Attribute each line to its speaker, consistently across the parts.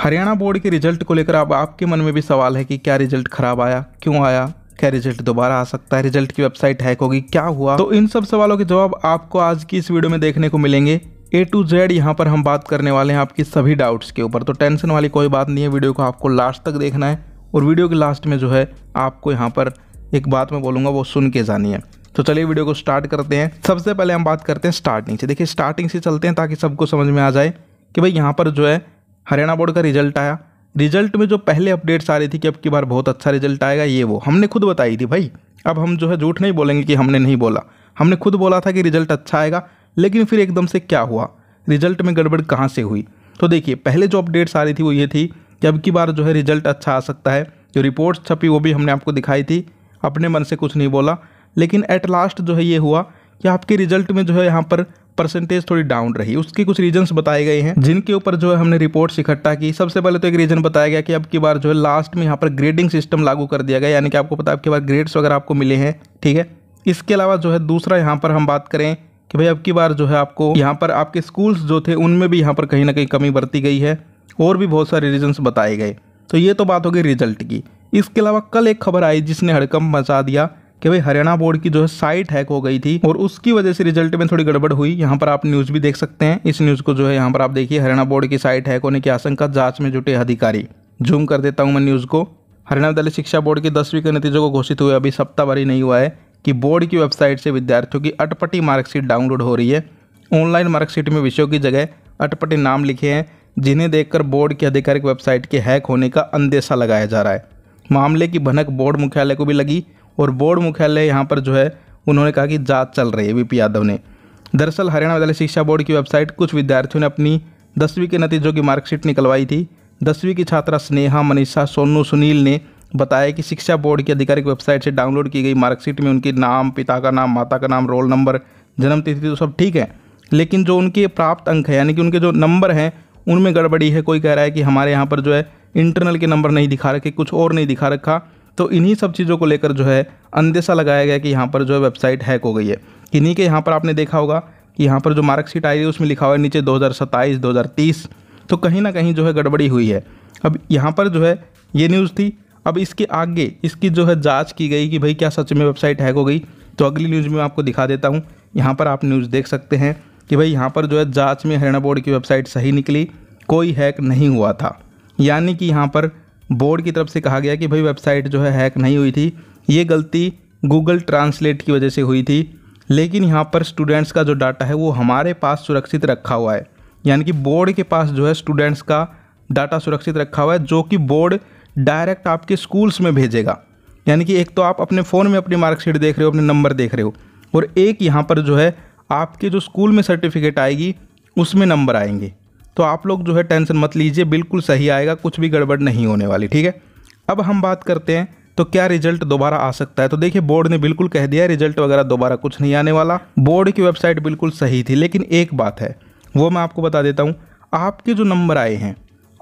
Speaker 1: Haryana board के result को लेकर अब आपके मन में भी सवाल है कि क्या रिजल्ट खराब आया क्यों आया क्या रिजल्ट दोबारा आ सकता है रिजल्ट की वेबसाइट हैक होगी क्या हुआ तो इन सब सवालों के जवाब आपको आज की इस वीडियो में देखने को मिलेंगे ए टू जेड यहाँ पर हम बात करने वाले हैं आपकी सभी डाउट्स के ऊपर तो टेंशन वाली कोई बात नहीं है वीडियो को आपको लास्ट तक देखना है और वीडियो के लास्ट में जो है आपको यहाँ पर एक बात मैं बोलूँगा वो सुन के जानी है तो चलिए वीडियो को स्टार्ट करते हैं सबसे पहले हम बात करते हैं स्टार्टिंग से देखिए स्टार्टिंग से चलते हैं ताकि सबको समझ में आ जाए कि भाई यहाँ पर जो है हरियाणा बोर्ड का रिजल्ट आया रिजल्ट में जो पहले अपडेट्स आ रही थी कि अब की बार बहुत अच्छा रिजल्ट आएगा ये वो हमने खुद बताई थी भाई अब हम जो है झूठ नहीं बोलेंगे कि हमने नहीं बोला हमने खुद बोला था कि रिजल्ट अच्छा आएगा लेकिन फिर एकदम से क्या हुआ रिजल्ट में गड़बड़ कहाँ से हुई तो देखिए पहले जो अपडेट्स आ रही थी वो ये थी कि अब की बार जो है रिजल्ट अच्छा आ सकता है जो रिपोर्ट्स छपी वो भी हमने आपको दिखाई थी अपने मन से कुछ नहीं बोला लेकिन एट लास्ट जो है ये हुआ कि आपके रिजल्ट में जो है यहाँ पर परसेंटेज थोड़ी डाउन रही उसके कुछ रीजंस बताए गए हैं जिनके ऊपर जो है हमने रिपोर्ट्स इकट्ठा की सबसे पहले तो एक रीजन बताया गया कि अब की बार जो है लास्ट में यहाँ पर ग्रेडिंग सिस्टम लागू कर दिया गया यानी कि आपको पता है आपके बार ग्रेड्स वगैरह आपको मिले हैं ठीक है इसके अलावा जो है दूसरा यहाँ पर हम बात करें कि भाई अब की बार जो है आपको यहाँ पर आपके स्कूल्स जो थे उनमें भी यहाँ पर कहीं ना कहीं कमी बरती गई है और भी बहुत सारे रीजन्स बताए गए तो ये तो बात हो गई रिजल्ट की इसके अलावा कल एक खबर आई जिसने हड़कम मचा दिया कि भाई हरियाणा बोर्ड की जो है साइट हैक हो गई थी और उसकी वजह से रिजल्ट में थोड़ी गड़बड़ हुई यहाँ पर आप न्यूज़ भी देख सकते हैं इस न्यूज़ को जो है यहाँ पर आप देखिए हरियाणा बोर्ड की साइट हैक होने की आशंका जांच में जुटे अधिकारी जूम कर देता हूँ मैं न्यूज़ को हरियाणा विद्यालय शिक्षा बोर्ड के दसवीं के नतीजों को घोषित हुए अभी सप्ताहवारी नहीं हुआ है कि बोर्ड की वेबसाइट से विद्यार्थियों की अटपटी मार्कशीट डाउनलोड हो रही है ऑनलाइन मार्कशीट में विषयों की जगह अटपटी नाम लिखे हैं जिन्हें देखकर बोर्ड की आधिकारिक वेबसाइट के हैक होने का अंदेशा लगाया जा रहा है मामले की भनक बोर्ड मुख्यालय को भी लगी और बोर्ड मुख्यालय यहाँ पर जो है उन्होंने कहा कि जाँच चल रही है वी यादव ने दरअसल हरियाणा विद्यालय शिक्षा बोर्ड की वेबसाइट कुछ विद्यार्थियों ने अपनी दसवीं के नतीजों की मार्कशीट निकलवाई थी दसवीं की छात्रा स्नेहा मनीषा सोनू सुनील ने बताया कि शिक्षा बोर्ड की आधिकारिक वेबसाइट से डाउनलोड की गई मार्कशीट में उनके नाम पिता का नाम माता का नाम रोल नंबर जन्म तिथि तो सब ठीक है लेकिन जो उनके प्राप्त अंक है यानी कि उनके जो नंबर हैं उनमें गड़बड़ी है कोई कह रहा है कि हमारे यहाँ पर जो है इंटरनल के नंबर नहीं दिखा रखे कुछ और नहीं दिखा रखा तो इन्हीं सब चीज़ों को लेकर जो है अंदेशा लगाया गया कि यहाँ पर जो है वेबसाइट हैक हो गई है इन्हीं के यहाँ पर आपने देखा होगा कि यहाँ पर जो मार्कशीट आई है उसमें लिखा हुआ है नीचे दो हज़ार तो कहीं ना कहीं जो है गड़बड़ी हुई है अब यहाँ पर जो है ये न्यूज़ थी अब इसके आगे इसकी जो है जाँच की गई कि भाई क्या सच में वेबसाइट हैक हो गई तो अगली न्यूज़ में आपको दिखा देता हूँ यहाँ पर आप न्यूज़ देख सकते हैं कि भाई यहाँ पर जो है जाँच में हरियाणा बोर्ड की वेबसाइट सही निकली कोई हैक नहीं हुआ था यानी कि यहाँ पर बोर्ड की तरफ से कहा गया कि भाई वेबसाइट जो है हैक नहीं हुई थी ये गलती गूगल ट्रांसलेट की वजह से हुई थी लेकिन यहाँ पर स्टूडेंट्स का जो डाटा है वो हमारे पास सुरक्षित रखा हुआ है यानी कि बोर्ड के पास जो है स्टूडेंट्स का डाटा सुरक्षित रखा हुआ है जो कि बोर्ड डायरेक्ट आपके स्कूल्स में भेजेगा यानी कि एक तो आप अपने फ़ोन में अपनी मार्कशीट देख रहे हो अपने नंबर देख रहे हो और एक यहाँ पर जो है आपके जो स्कूल में सर्टिफिकेट आएगी उसमें नंबर आएंगे तो आप लोग जो है टेंशन मत लीजिए बिल्कुल सही आएगा कुछ भी गड़बड़ नहीं होने वाली ठीक है अब हम बात करते हैं तो क्या रिजल्ट दोबारा आ सकता है तो देखिए बोर्ड ने बिल्कुल कह दिया रिजल्ट वगैरह दोबारा कुछ नहीं आने वाला बोर्ड की वेबसाइट बिल्कुल सही थी लेकिन एक बात है वो मैं आपको बता देता हूँ आपके जो नंबर आए हैं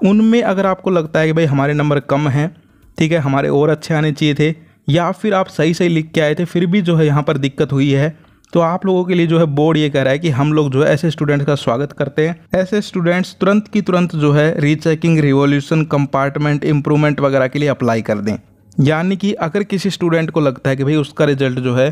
Speaker 1: उनमें अगर आपको लगता है कि भाई हमारे नंबर कम हैं ठीक है हमारे और अच्छे आने चाहिए थे या फिर आप सही सही लिख के आए थे फिर भी जो है यहाँ पर दिक्कत हुई है तो आप लोगों के लिए जो है बोर्ड ये कह रहा है कि हम लोग जो है ऐसे स्टूडेंट्स का स्वागत करते हैं ऐसे स्टूडेंट्स तुरंत की तुरंत जो है रीचेकिंग रिवोल्यूशन कंपार्टमेंट इंप्रूवमेंट वगैरह के लिए अप्लाई कर दें यानी कि अगर किसी स्टूडेंट को लगता है कि भाई उसका रिजल्ट जो है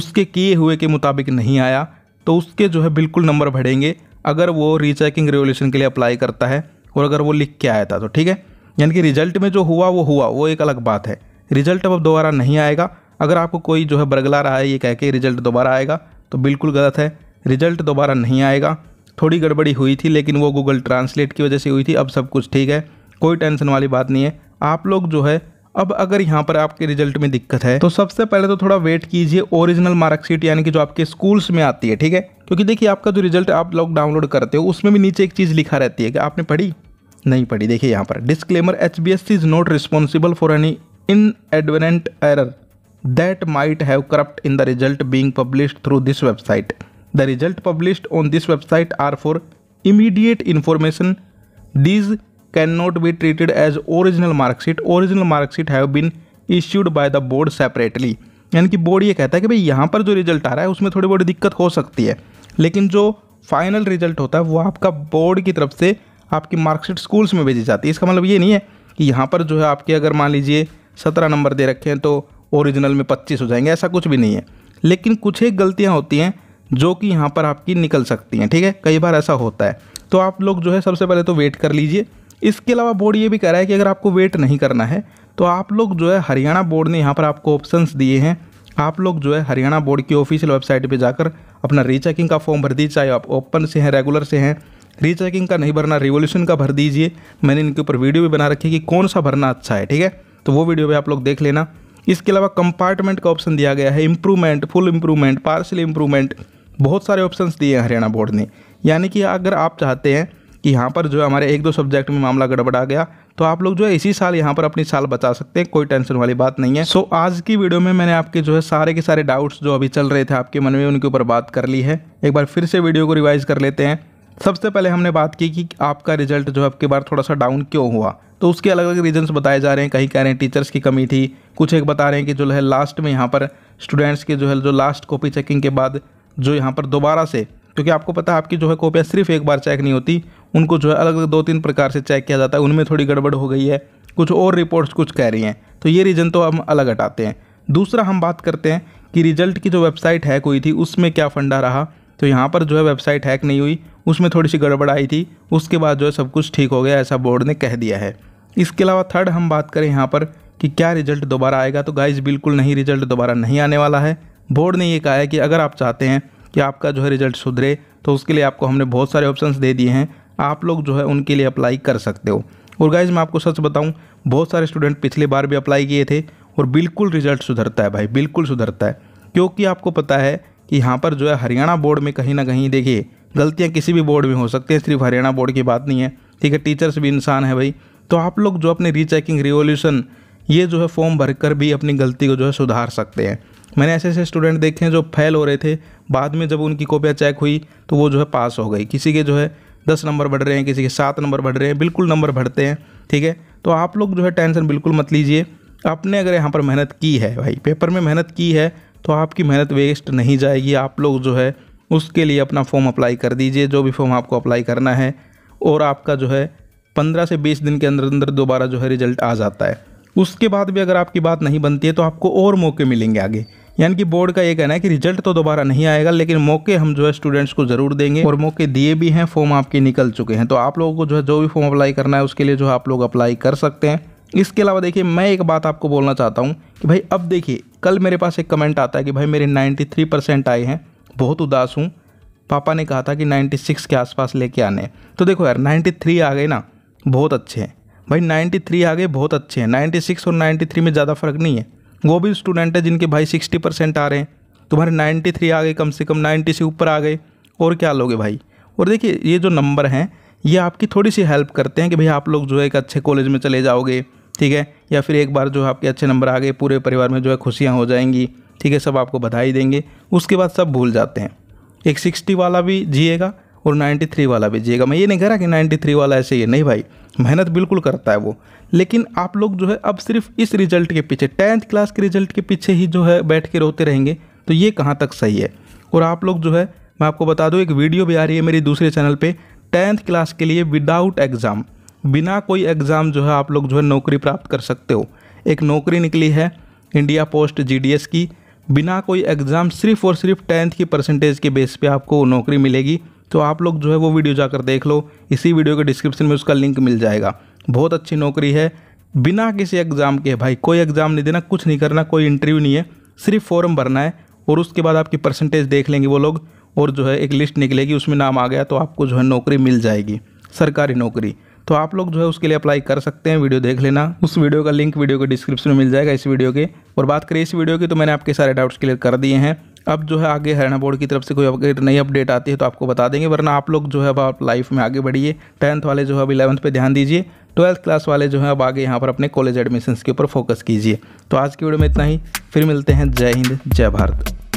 Speaker 1: उसके किए हुए के मुताबिक नहीं आया तो उसके जो है बिल्कुल नंबर बढ़ेंगे अगर वो रीचेकिंग रिवोल्यूशन के लिए अप्लाई करता है और अगर वो लिख के आया था तो ठीक है यानी कि रिजल्ट में जो हुआ वो हुआ वो एक अलग बात है रिजल्ट अब दोबारा नहीं आएगा अगर आपको कोई जो है बरगला रहा है ये कह के रिजल्ट दोबारा आएगा तो बिल्कुल गलत है रिजल्ट दोबारा नहीं आएगा थोड़ी गड़बड़ी हुई थी लेकिन वो गूगल ट्रांसलेट की वजह से हुई थी अब सब कुछ ठीक है कोई टेंशन वाली बात नहीं है आप लोग जो है अब अगर यहाँ पर आपके रिजल्ट में दिक्कत है तो सबसे पहले तो थोड़ा वेट कीजिए ओरिजिनल मार्कशीट यानी कि जो आपके स्कूल्स में आती है ठीक है क्योंकि देखिए आपका जो रिजल्ट आप लोग डाउनलोड करते हो उसमें भी नीचे एक चीज़ लिखा रहती है कि आपने पढ़ी नहीं पढ़ी देखिए यहाँ पर disclaimer H B S is not responsible for any inadvertent error that might have corrupt in the result being published through this website. The result published on this website are for immediate information. These cannot be treated as original mark sheet. Original mark sheet have been issued by the board separately. यानी कि board ये कहता है कि भाई यहाँ पर जो रिजल्ट आ रहा है उसमें थोड़ी बहुत दिक्कत हो सकती है लेकिन जो फाइनल रिजल्ट होता है वो आपका बोर्ड की तरफ से आपकी मार्कशीट स्कूल्स में भेजी जाती है इसका मतलब ये नहीं है कि यहाँ पर जो है आपके अगर मान लीजिए सत्रह नंबर दे रखे हैं तो ओरिजिनल में पच्चीस हो जाएंगे ऐसा कुछ भी नहीं है लेकिन कुछ एक गलतियाँ होती हैं जो कि यहाँ पर आपकी निकल सकती हैं ठीक है कई बार ऐसा होता है तो आप लोग जो है सबसे पहले तो वेट कर लीजिए इसके अलावा बोर्ड ये भी कह रहा है कि अगर आपको वेट नहीं करना है तो आप लोग जो है हरियाणा बोर्ड ने यहाँ पर आपको ऑप्शंस दिए हैं आप लोग जो है हरियाणा बोर्ड की ऑफिशियल वेबसाइट पे जाकर अपना रीचेकिंग का फॉर्म भर दीजिए चाहे आप ओपन से हैं रेगुलर से हैं रीचेकिंग का नहीं भरना रिवोल्यूशन का भर दीजिए मैंने इनके ऊपर वीडियो भी बना रखी है कि कौन सा भरना अच्छा है ठीक है तो वो वीडियो भी आप लोग देख लेना इसके अलावा कंपार्टमेंट का ऑप्शन दिया गया है improvement full improvement partial improvement बहुत सारे ऑप्शंस दिए हैं हरियाणा बोर्ड ने यानी कि अगर आप चाहते हैं कि यहाँ पर जो है हमारे एक दो सब्जेक्ट में मामला गड़बड़ा गया तो आप लोग जो है इसी साल यहाँ पर अपनी साल बचा सकते हैं कोई टेंशन वाली बात नहीं है सो so, आज की वीडियो में मैंने आपके जो है सारे के सारे डाउट्स जो अभी चल रहे थे आपके मन में उनके ऊपर बात कर ली है एक बार फिर से वीडियो को रिवाइज कर लेते हैं सबसे पहले हमने बात की कि आपका रिजल्ट जो है आपके बार थोड़ा सा डाउन क्यों हुआ तो उसके अलग अलग रीजन्स बताए जा रहे हैं कहीं कह रहे हैं टीचर्स की कमी थी कुछ एक बता रहे हैं कि जो है लास्ट में यहाँ पर स्टूडेंट्स के जो है जो लास्ट कॉपी चेकिंग के बाद जो यहाँ पर दोबारा से क्योंकि आपको पता है आपकी जो है कॉपियाँ सिर्फ एक बार चेक नहीं होती उनको जो है अलग अलग दो तीन प्रकार से चेक किया जाता है उनमें थोड़ी गड़बड़ हो गई है कुछ और रिपोर्ट्स कुछ कह रही हैं तो ये रीज़न तो हम अलग हटाते हैं दूसरा हम बात करते हैं कि रिजल्ट की जो वेबसाइट हैक हुई थी उसमें क्या फंडा रहा तो यहाँ पर जो है वेबसाइट हैक नहीं हुई उसमें थोड़ी सी गड़बड़ आई थी उसके बाद जो है सब कुछ ठीक हो गया ऐसा बोर्ड ने कह दिया है इसके अलावा थर्ड हम बात करें यहाँ पर कि क्या रिजल्ट दोबारा आएगा तो गाइज बिल्कुल नहीं रिजल्ट दोबारा नहीं आने वाला है बोर्ड ने ये कहा है कि अगर आप चाहते हैं कि आपका जो है रिजल्ट सुधरे तो उसके लिए आपको हमने बहुत सारे ऑप्शन दे दिए हैं आप लोग जो है उनके लिए अप्लाई कर सकते हो और गाइज मैं आपको सच बताऊँ बहुत सारे स्टूडेंट पिछले बार भी अप्लाई किए थे और बिल्कुल रिजल्ट सुधरता है भाई बिल्कुल सुधरता है क्योंकि आपको पता है कि यहाँ पर जो है हरियाणा बोर्ड में कहीं ना कहीं देखिए गलतियाँ किसी भी बोर्ड में हो सकती है सिर्फ हरियाणा बोर्ड की बात नहीं है ठीक है टीचर्स भी इंसान है भाई तो आप लोग जो अपने रीचेकिंग रिवोल्यूशन ये जो है फॉर्म भरकर भी अपनी गलती को जो है सुधार सकते हैं मैंने ऐसे ऐसे स्टूडेंट देखे हैं जो फेल हो रहे थे बाद में जब उनकी कॉपियाँ चेक हुई तो वो जो है पास हो गई किसी के जो है दस नंबर बढ़ रहे हैं किसी के सात नंबर बढ़ रहे हैं बिल्कुल नंबर बढ़ते हैं ठीक है तो आप लोग जो है टेंशन बिल्कुल मत लीजिए आपने अगर यहाँ पर मेहनत की है भाई पेपर में मेहनत की है तो आपकी मेहनत वेस्ट नहीं जाएगी आप लोग जो है उसके लिए अपना फॉर्म अप्लाई कर दीजिए जो भी फॉर्म आपको अप्लाई करना है और आपका जो है पंद्रह से बीस दिन के अंदर अंदर दोबारा जो है रिजल्ट आ जाता है उसके बाद भी अगर आपकी बात नहीं बनती है तो आपको और मौके मिलेंगे आगे यानी कि बोर्ड का ये कहना है कि रिजल्ट तो दोबारा नहीं आएगा लेकिन मौके हम जो है स्टूडेंट्स को जरूर देंगे और मौके दिए भी हैं फॉर्म आपके निकल चुके हैं तो आप लोगों को जो है जो भी फॉर्म अप्लाई करना है उसके लिए जो आप लोग अप्लाई कर सकते हैं इसके अलावा देखिए मैं एक बात आपको बोलना चाहता हूँ कि भाई अब देखिए कल मेरे पास एक कमेंट आता है कि भाई मेरे नाइन्टी परसेंट आए हैं बहुत उदास हूँ पापा ने कहा था कि 96 के आसपास लेके आने तो देखो यार 93 आ गए ना बहुत अच्छे हैं भाई 93 आ गए बहुत अच्छे हैं 96 और 93 में ज़्यादा फ़र्क नहीं है वो भी स्टूडेंट है जिनके भाई 60 परसेंट आ रहे हैं तुम्हारे 93 आ गए कम से कम 90 से ऊपर आ गए और क्या लोगे भाई और देखिए ये जो नंबर हैं ये आपकी थोड़ी सी हेल्प करते हैं कि भाई आप लोग जो है एक अच्छे कॉलेज में चले जाओगे ठीक है या फिर एक बार जो है आपके अच्छे नंबर आ गए पूरे परिवार में जो है खुशियाँ हो जाएंगी ठीक है सब आपको बधाई देंगे उसके बाद सब भूल जाते हैं एक सिक्सटी वाला भी जिएगा और नाइन्टी थ्री वाला भी जिएगा मैं ये नहीं कह रहा कि नाइन्टी थ्री वाला ऐसे ही नहीं भाई मेहनत बिल्कुल करता है वो लेकिन आप लोग जो है अब सिर्फ इस रिजल्ट के पीछे टेंथ क्लास के रिजल्ट के पीछे ही जो है बैठ के रोते रहेंगे तो ये कहाँ तक सही है और आप लोग जो है मैं आपको बता दूँ एक वीडियो भी आ रही है मेरी दूसरे चैनल पर टेंथ क्लास के लिए विदाउट एग्ज़ाम बिना कोई एग्ज़ाम जो है आप लोग जो है नौकरी प्राप्त कर सकते हो एक नौकरी निकली है इंडिया पोस्ट जी की बिना कोई एग्ज़ाम सिर्फ और सिर्फ टेंथ की परसेंटेज के बेस पे आपको नौकरी मिलेगी तो आप लोग जो है वो वीडियो जाकर देख लो इसी वीडियो के डिस्क्रिप्शन में उसका लिंक मिल जाएगा बहुत अच्छी नौकरी है बिना किसी एग्ज़ाम के भाई कोई एग्ज़ाम नहीं देना कुछ नहीं करना कोई इंटरव्यू नहीं है सिर्फ फॉर्म भरना है और उसके बाद आपकी परसेंटेज देख लेंगे वो लोग और जो है एक लिस्ट निकलेगी उसमें नाम आ गया तो आपको जो है नौकरी मिल जाएगी सरकारी नौकरी तो आप लोग जो है उसके लिए अप्लाई कर सकते हैं वीडियो देख लेना उस वीडियो का लिंक वीडियो के डिस्क्रिप्शन में मिल जाएगा इस वीडियो के और बात करें इस वीडियो की तो मैंने आपके सारे डाउट्स क्लियर कर दिए हैं अब जो है आगे हरियाणा बोर्ड की तरफ से कोई अपडेट नई अपडेट आती है तो आपको बता देंगे वरना आप लोग जो है अब आप लाइफ में आगे बढ़िए टेंथ वाले जो है अब इलेवंथ पे ध्यान दीजिए ट्वेल्थ क्लास वाले जो है अब आगे यहाँ पर अपने कॉलेज एडमिशन्स के ऊपर फोकस कीजिए तो आज की वीडियो में इतना ही फिर मिलते हैं जय हिंद जय भारत